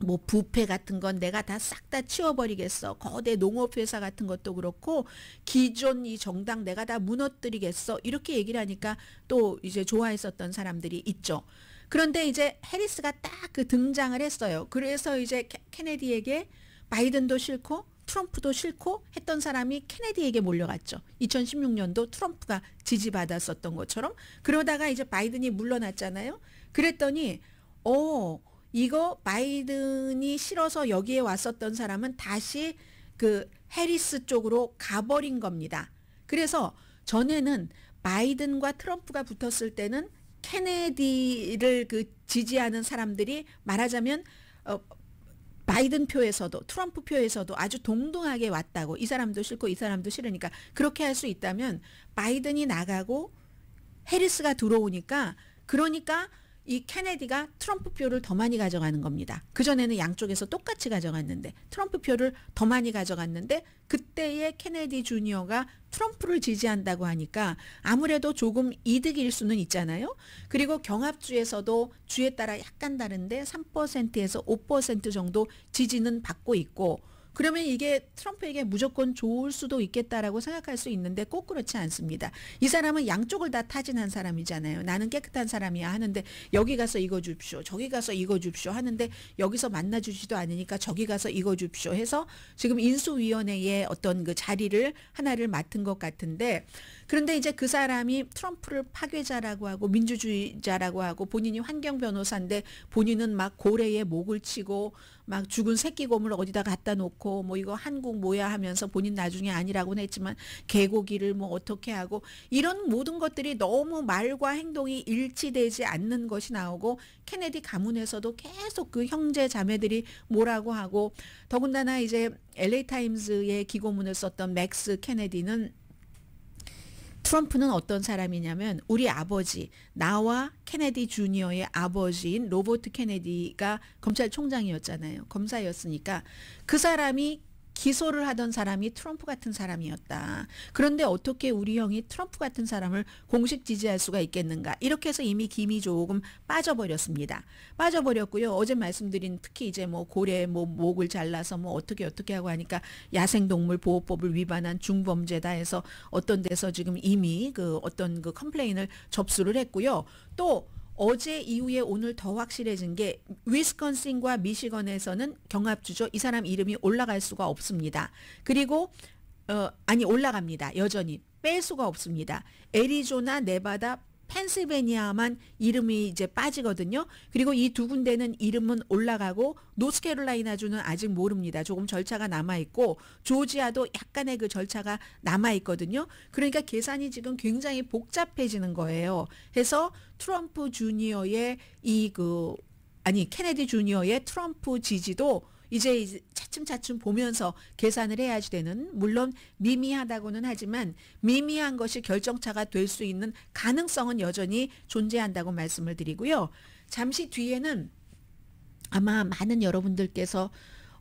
뭐 부패 뭐 같은 건 내가 다 싹 다 치워버리겠어. 거대 농업회사 같은 것도 그렇고 기존 이 정당 내가 다 무너뜨리겠어. 이렇게 얘기를 하니까 또 이제 좋아했었던 사람들이 있죠. 그런데 이제 해리스가 딱 그 등장을 했어요. 그래서 이제 케네디에게 바이든도 싫고 트럼프도 싫고 했던 사람이 케네디에게 몰려갔죠. 2016년도 트럼프가 지지받았었던 것처럼 그러다가 이제 바이든이 물러났잖아요. 그랬더니 어, 이거 바이든이 싫어서 여기에 왔었던 사람은 다시 그 해리스 쪽으로 가버린 겁니다. 그래서 전에는 바이든과 트럼프가 붙었을 때는 케네디를 그 지지하는 사람들이 말하자면 어, 바이든 표에서도 트럼프 표에서도 아주 동등하게 왔다고 이 사람도 싫고 이 사람도 싫으니까 그렇게 할 수 있다면 바이든이 나가고 해리스가 들어오니까 그러니까 이 케네디가 트럼프 표를 더 많이 가져가는 겁니다. 그전에는 양쪽에서 똑같이 가져갔는데 트럼프 표를 더 많이 가져갔는데 그때의 케네디 주니어가 트럼프를 지지한다고 하니까 아무래도 조금 이득일 수는 있잖아요. 그리고 경합주에서도 주에 따라 약간 다른데 3%에서 5% 정도 지지는 받고 있고 그러면 이게 트럼프에게 무조건 좋을 수도 있겠다라고 생각할 수 있는데 꼭 그렇지 않습니다. 이 사람은 양쪽을 다 타진한 사람이잖아요. 나는 깨끗한 사람이야 하는데 여기 가서 이거 줍쇼, 저기 가서 이거 줍쇼 하는데 여기서 만나 주지도 않으니까 저기 가서 이거 줍쇼 해서 지금 인수위원회의 어떤 그 자리를 하나를 맡은 것 같은데 그런데 이제 그 사람이 트럼프를 파괴자라고 하고 민주주의자라고 하고 본인이 환경 변호사인데 본인은 막 고래에 목을 치고 막 죽은 새끼 곰을 어디다 갖다 놓고 뭐 이거 한국 뭐야 하면서 본인 나중에 아니라고는 했지만 개고기를 뭐 어떻게 하고 이런 모든 것들이 너무 말과 행동이 일치되지 않는 것이 나오고 케네디 가문에서도 계속 그 형제 자매들이 뭐라고 하고 더군다나 이제 LA 타임즈의 기고문을 썼던 맥스 케네디는 트럼프는 어떤 사람이냐면 우리 아버지 나와 케네디 주니어의 아버지인 로버트 케네디가 검찰총장이었잖아요. 검사였으니까 그 사람이 기소를 하던 사람이 트럼프 같은 사람이었다. 그런데 어떻게 우리 형이 트럼프 같은 사람을 공식 지지할 수가 있겠는가. 이렇게 해서 이미 김이 조금 빠져버렸습니다. 빠져버렸고요. 어제 말씀드린 특히 이제 뭐 고래 뭐 목을 잘라서 뭐 어떻게 어떻게 하고 하니까 야생동물 보호법을 위반한 중범죄다 해서 어떤 데서 지금 이미 그 어떤 그 컴플레인을 접수를 했고요. 또 어제 이후에 오늘 더 확실해진 게 위스콘신과 미시건에서는 경합주죠. 이 사람 이름이 올라갈 수가 없습니다. 그리고 어, 아니 올라갑니다. 여전히 뺄 수가 없습니다. 애리조나, 네바다, 펜실베니아만 이름이 이제 빠지거든요. 그리고 이 두 군데는 이름은 올라가고 노스캐롤라이나주는 아직 모릅니다. 조금 절차가 남아 있고 조지아도 약간의 그 절차가 남아 있거든요. 그러니까 계산이 지금 굉장히 복잡해지는 거예요. 그래서 트럼프 주니어의 이 그 아니 케네디 주니어의 트럼프 지지도 이제, 차츰차츰 보면서 계산을 해야지 되는 물론 미미하다고는 하지만 미미한 것이 결정차가 될 수 있는 가능성은 여전히 존재한다고 말씀을 드리고요. 잠시 뒤에는 아마 많은 여러분들께서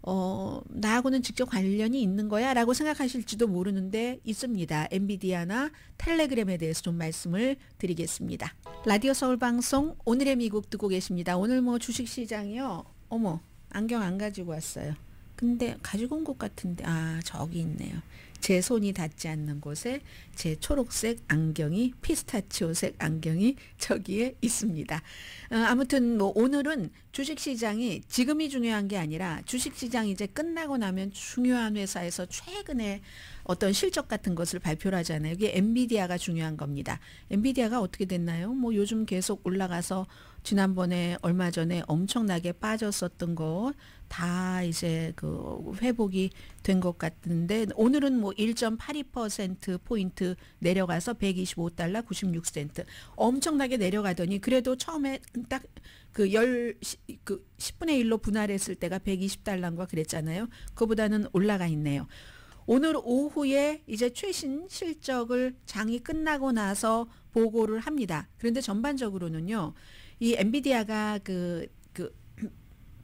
어, 나하고는 직접 관련이 있는 거야? 라고 생각하실지도 모르는데 있습니다. 엔비디아나 텔레그램에 대해서 좀 말씀을 드리겠습니다. 라디오 서울방송 오늘의 미국 듣고 계십니다. 오늘 뭐 주식시장이요. 어머, 안경 안 가지고 왔어요. 근데 가지고 온 것 같은데 아 저기 있네요. 제 손이 닿지 않는 곳에 제 초록색 안경이 피스타치오색 안경이 저기에 있습니다. 어, 아무튼 뭐 오늘은 주식시장이 지금이 중요한 게 아니라 주식시장 이제 끝나고 나면 중요한 회사에서 최근에 어떤 실적 같은 것을 발표를 하잖아요. 이게 엔비디아가 중요한 겁니다. 엔비디아가 어떻게 됐나요? 뭐 요즘 계속 올라가서 지난번에 얼마 전에 엄청나게 빠졌었던 거 다 이제 그 회복이 된 것 같은데 오늘은 뭐 1.82% 포인트 내려가서 125달러 96센트 엄청나게 내려가더니 그래도 처음에 딱 그열그 그 10분의 그 1로 분할했을 때가 120달러인가 그랬잖아요. 그거보다는 올라가 있네요. 오늘 오후에 이제 최신 실적을 장이 끝나고 나서 보고를 합니다. 그런데 전반적으로는요, 이 엔비디아가 그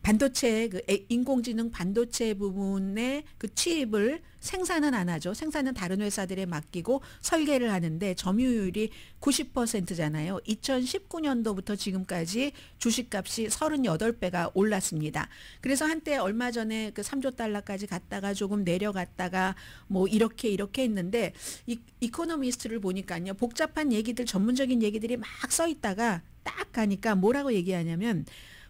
반도체 그 인공지능 반도체 부분의 그 칩을 생산은 안 하죠. 생산은 다른 회사들에 맡기고 설계를 하는데 점유율이 90%잖아요. 2019년도부터 지금까지 주식값이 38배가 올랐습니다. 그래서 한때 얼마 전에 그 3조 달러까지 갔다가 조금 내려갔다가 뭐 이렇게 이렇게 했는데 이 이코노미스트를 보니까요. 복잡한 얘기들 전문적인 얘기들이 막 써 있다가 딱 가니까 뭐라고 얘기하냐면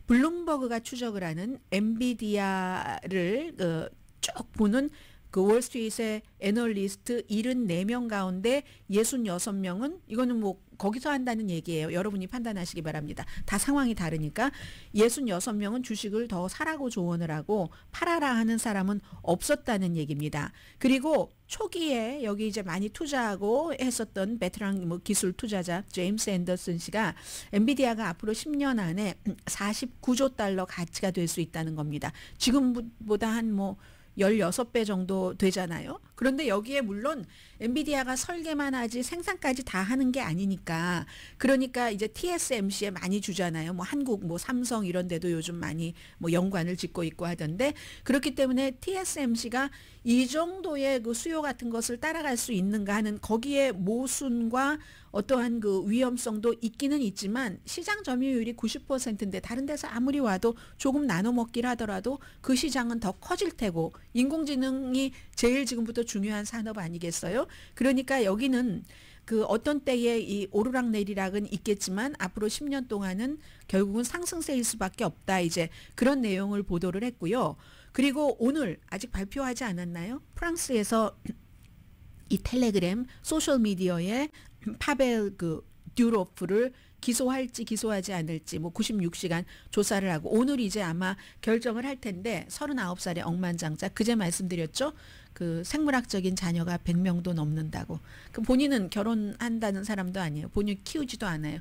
블룸버그가 추적을 하는 엔비디아를 그쭉 어, 보는 그 월스트리트의 애널리스트 74명 가운데 66명은 이거는 뭐 거기서 한다는 얘기예요. 여러분이 판단하시기 바랍니다. 다 상황이 다르니까 66명은 주식을 더 사라고 조언을 하고 팔아라 하는 사람은 없었다는 얘기입니다. 그리고 초기에 여기 이제 많이 투자하고 했었던 베테랑 뭐 기술 투자자 제임스 앤더슨 씨가 엔비디아가 앞으로 10년 안에 49조 달러 가치가 될 수 있다는 겁니다. 지금보다 한 뭐 16배 정도 되잖아요. 그런데 여기에 물론 엔비디아가 설계만 하지 생산까지 다 하는 게 아니니까 그러니까 이제 TSMC에 많이 주잖아요. 뭐 한국 뭐 삼성 이런 데도 요즘 많이 뭐 연관을 짓고 있고 하던데 그렇기 때문에 TSMC가 이 정도의 그 수요 같은 것을 따라갈 수 있는가 하는 거기에 모순과 어떠한 그 위험성도 있기는 있지만 시장 점유율이 90%인데 다른 데서 아무리 와도 조금 나눠 먹기를 하더라도 그 시장은 더 커질 테고 인공지능이 제일 지금부터 중요한 산업 아니겠어요? 그러니까 여기는 그 어떤 때에 이 오르락 내리락은 있겠지만 앞으로 10년 동안은 결국은 상승세일 수밖에 없다. 이제 그런 내용을 보도를 했고요. 그리고 오늘 아직 발표하지 않았나요? 프랑스에서 이 텔레그램 소셜 미디어에 파벨 그 듀로프를 기소할지 기소하지 않을지 뭐 96시간 조사를 하고 오늘 이제 아마 결정을 할 텐데 39살의 억만장자 그제 말씀드렸죠. 그 생물학적인 자녀가 100명도 넘는다고. 그 본인은 결혼한다는 사람도 아니에요. 본인 키우지도 않아요.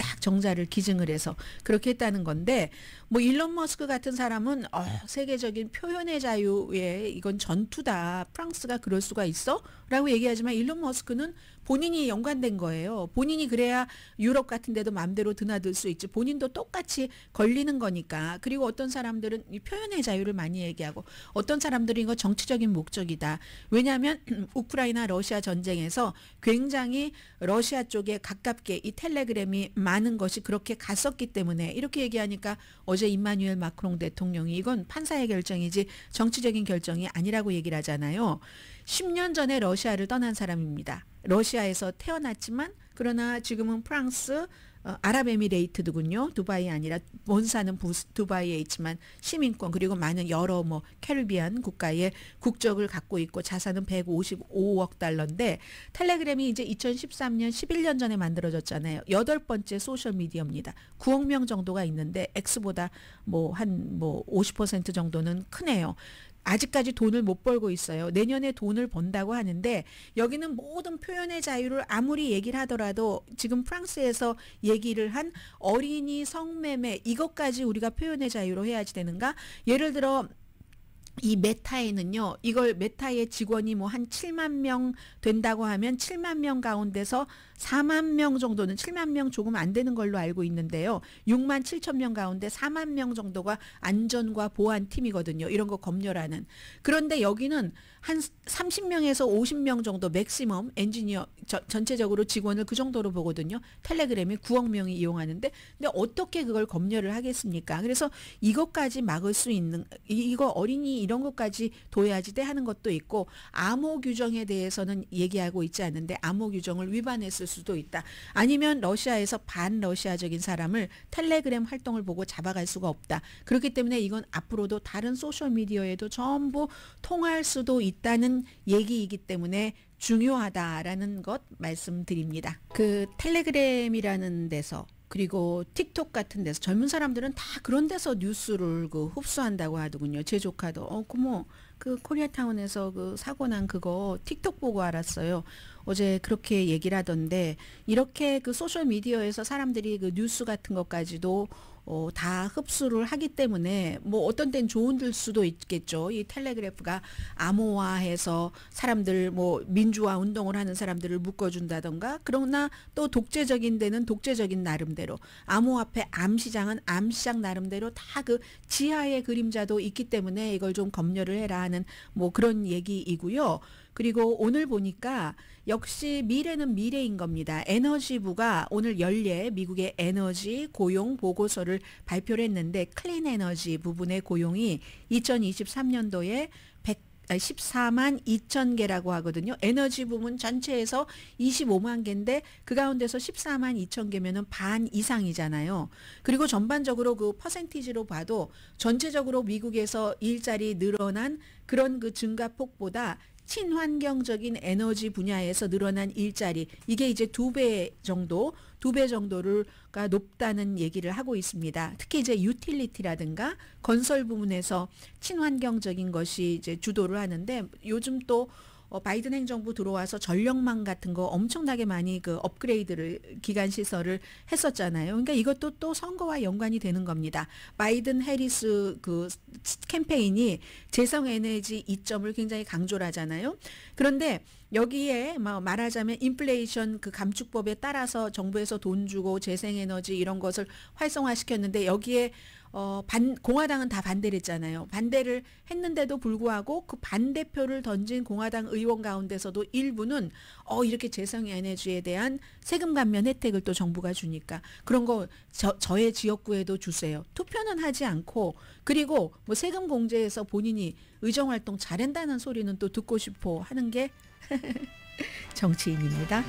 딱 정자를 기증을 해서 그렇게 했다는 건데 뭐 일론 머스크 같은 사람은 어, 세계적인 표현의 자유에 이건 전투다. 프랑스가 그럴 수가 있어? 라고 얘기하지만 일론 머스크는 본인이 연관된 거예요. 본인이 그래야 유럽 같은 데도 마음대로 드나들 수 있지. 본인도 똑같이 걸리는 거니까. 그리고 어떤 사람들은 이 표현의 자유를 많이 얘기하고 어떤 사람들은 이거 정치적인 목적이다. 왜냐하면 우크라이나 러시아 전쟁에서 굉장히 러시아 쪽에 가깝게 이 텔레그램이 많은 것이 그렇게 갔었기 때문에 이렇게 얘기하니까 어제 임마뉴엘 마크롱 대통령이 이건 판사의 결정이지 정치적인 결정이 아니라고 얘기를 하잖아요. 10년 전에 러시아를 떠난 사람입니다. 러시아에서 태어났지만 그러나 지금은 프랑스, 어, 아랍에미레이트더군요. 두바이 아니라 본사는 부스, 두바이에 있지만 시민권 그리고 많은 여러 뭐 캐리비안 국가의 국적을 갖고 있고 자산은 155억 달러인데 텔레그램이 이제 2013년 11년 전에 만들어졌잖아요. 여덟 번째 소셜 미디어입니다. 9억 명 정도가 있는데 엑보다뭐 한 뭐 50% 정도는 크네요. 아직까지 돈을 못 벌고 있어요. 내년에 돈을 번다고 하는데 여기는 모든 표현의 자유를 아무리 얘기를 하더라도 지금 프랑스에서 얘기를 한 어린이 성매매 이것까지 우리가 표현의 자유로 해야지 되는가? 예를 들어 이 메타에는요, 이걸 메타의 직원이 뭐 한 7만 명 된다고 하면 7만 명 가운데서 4만 명 정도는 7만 명 조금 안 되는 걸로 알고 있는데요. 6만 7천 명 가운데 4만 명 정도가 안전과 보안 팀이거든요. 이런 거 검열하는. 그런데 여기는 한 30명에서 50명 정도 맥시멈 엔지니어 저, 전체적으로 직원을 그 정도로 보거든요. 텔레그램이 9억 명이 이용하는데 근데 어떻게 그걸 검열을 하겠습니까? 그래서 이것까지 막을 수 있는 이거 어린이 이런 것까지 도야지 돼 하는 것도 있고 암호 규정에 대해서는 얘기하고 있지 않은데 암호 규정을 위반했을 수도 있다. 아니면 러시아에서 반러시아적인 사람을 텔레그램 활동을 보고 잡아갈 수가 없다. 그렇기 때문에 이건 앞으로도 다른 소셜미디어에도 전부 통할 수도 있다는 얘기이기 때문에 중요하다라는 것 말씀드립니다. 그 텔레그램이라는 데서 그리고 틱톡 같은 데서 젊은 사람들은 다 그런 데서 뉴스를 그 흡수한다고 하더군요. 제 조카도 어 고모 그 코리아타운에서 그 사고 난 그거 틱톡 보고 알았어요. 어제 그렇게 얘기를 하던데 이렇게 그 소셜 미디어에서 사람들이 그 뉴스 같은 것까지도 어, 다 흡수를 하기 때문에 뭐 어떤 땐 좋은 줄 수도 있겠죠. 이 텔레그래프가 암호화해서 사람들 뭐 민주화 운동을 하는 사람들을 묶어준다던가 그러나 또 독재적인 데는 독재적인 나름대로 암호화폐 암시장은 암시장 나름대로 다 그 지하의 그림자도 있기 때문에 이걸 좀 검열을 해라 하는 뭐 그런 얘기이고요. 그리고 오늘 보니까 역시 미래는 미래인 겁니다. 에너지부가 오늘 연례 미국의 에너지 고용 보고서를 발표를 했는데 클린 에너지 부분의 고용이 2023년도에 100 14만 2천 개라고 하거든요. 에너지 부문 전체에서 25만 개인데 그 가운데서 14만 2천 개면반 이상이잖아요. 그리고 전반적으로 그 퍼센티지로 봐도 전체적으로 미국에서 일자리 늘어난 그런 그 증가폭보다 친환경적인 에너지 분야에서 늘어난 일자리 이게 이제 두 배 정도 두 배 정도를가 높다는 얘기를 하고 있습니다. 특히 이제 유틸리티라든가 건설 부문에서 친환경적인 것이 이제 주도를 하는데 요즘 또 어, 바이든 행정부 들어와서 전력망 같은 거 엄청나게 많이 그 업그레이드를 기간 시설을 했었잖아요. 그러니까 이것도 또 선거와 연관이 되는 겁니다. 바이든 해리스 그 캠페인이 재성 에너지 이점을 굉장히 강조를 하잖아요. 그런데 여기에 뭐 말하자면 인플레이션 그 감축법에 따라서 정부에서 돈 주고 재생에너지 이런 것을 활성화시켰는데 여기에 어, 반, 공화당은 다 반대를 했잖아요. 반대를 했는데도 불구하고 그 반대표를 던진 공화당 의원 가운데서도 일부는 어, 이렇게 재성연해주에 대한 세금 감면 혜택을 또 정부가 주니까 그런 거 저, 저의 지역구에도 주세요. 투표는 하지 않고 그리고 뭐 세금 공제에서 본인이 의정활동 잘한다는 소리는 또 듣고 싶어 하는 게 정치인입니다.